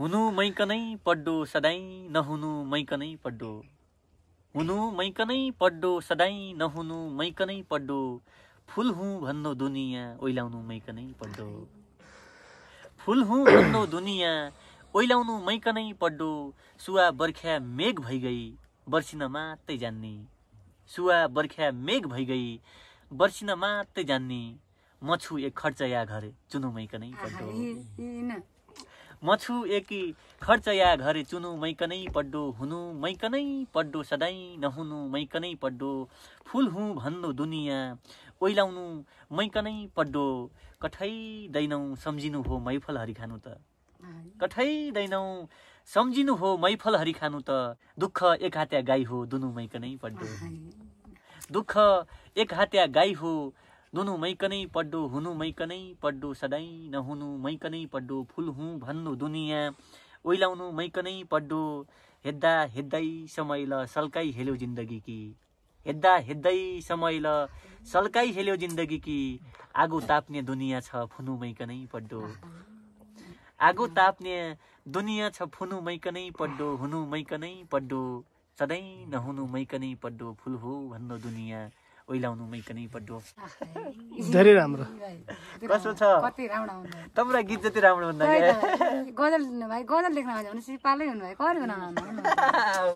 हुनु मैकनै पड्डो सधैँ नहुनु मैकनै पड्डो हुनु मैकनै पड्डो सधैँ नहुनु मैकनै पड्डो फुल हुँ भन्नु दुनियाँ ओइलाउनु मैकनै पड्डो फुल हुँ भन्नु दुनियाँ ओइलाउनु मैकनै पड्डो सुवा बर्ख्या मेघ भइगई बर्सिन मात्रै जान्ने सुवा बर्ख्या मेघ भइगई बर्सिन मात्रै जान्ने म छु एक खर्च या घर चुनु मैकनै पड्डो मछु एकी खर्च या घर चुनु मैकनै पड्डो हुनु मैकनै पड्डो सधैँ नहुनु मैकनै पड्डो फुल हुँ भन्नु दुनियाँ ओइलाउनु मैकनै पड्डो कठै दैनौ सम्झिनु हो मैफल हरि खानु त कठै दैनौ सम्झिनु हो मैफल हरि खानु त दुःख एक हात्या गाई हो दुनु मैकनै पड्डो दुःख एक हात्या गाई हो नुनु मैकनै पड्डो हुनु मैकनै पड्डो सधैँ नहुनु मैकनै पड्डो फुल हुँ भन्नु दुनियाँ ओइलाउनु मैकनै पड्डो हेद्दा हेद्दै समय ल सल्काइ हेल्यो जिन्दगी कि हेद्दा हेद्दै समय ल सल्काइ हेल्यो जिन्दगी कि आगो ताप्ने दुनियाँ छ फुनु मैकनै पड्डो आगो ताप्ने दुनियाँ छ फुनु मैकनै पड्डो हुनु मैकनै पड्डो सधैँ नहुनु मैकनै पड्डो फुल हो भन्नु दुनियाँ ओइलाउनुमै कनै बड्डो धेरै राम्रो कस्तो छ कति राम्रो तपाईँ गीत जति राम्रो हुँदा गजल भाइ गजल लेख्न आउँछ भने सिपालै हुनुभयो कहिले बनाउनु